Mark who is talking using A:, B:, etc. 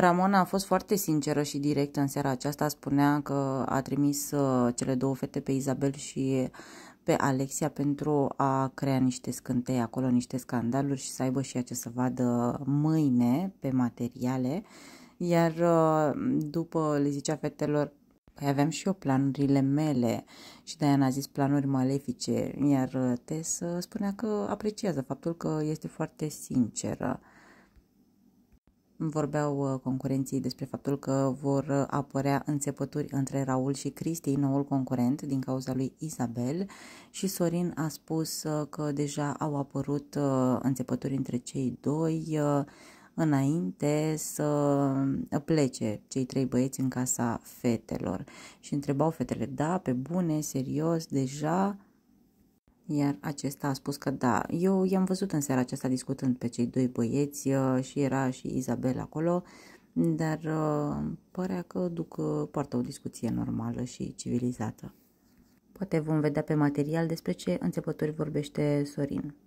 A: Ramona a fost foarte sinceră și directă în seara aceasta, spunea că a trimis uh, cele două fete pe Izabel și pe Alexia pentru a crea niște scântei acolo, niște scandaluri și să aibă și ea ce să vadă mâine pe materiale. Iar uh, după le zicea fetelor Păi aveam și eu planurile mele și Diana a zis planuri malefice, iar uh, Tess spunea că apreciază faptul că este foarte sinceră. Vorbeau uh, concurenții despre faptul că vor uh, apărea înțepături între Raul și Cristi, noul concurent, din cauza lui Isabel și Sorin a spus uh, că deja au apărut înțepături între cei doi înainte să plece cei trei băieți în casa fetelor. Și întrebau fetele, da, pe bune, serios, deja iar acesta a spus că da, eu i-am văzut în seara aceasta discutând pe cei doi băieți uh, și era și Izabel acolo, dar uh, părea că duc, uh, poartă o discuție normală și civilizată. Poate vom vedea pe material despre ce înțepători vorbește Sorin.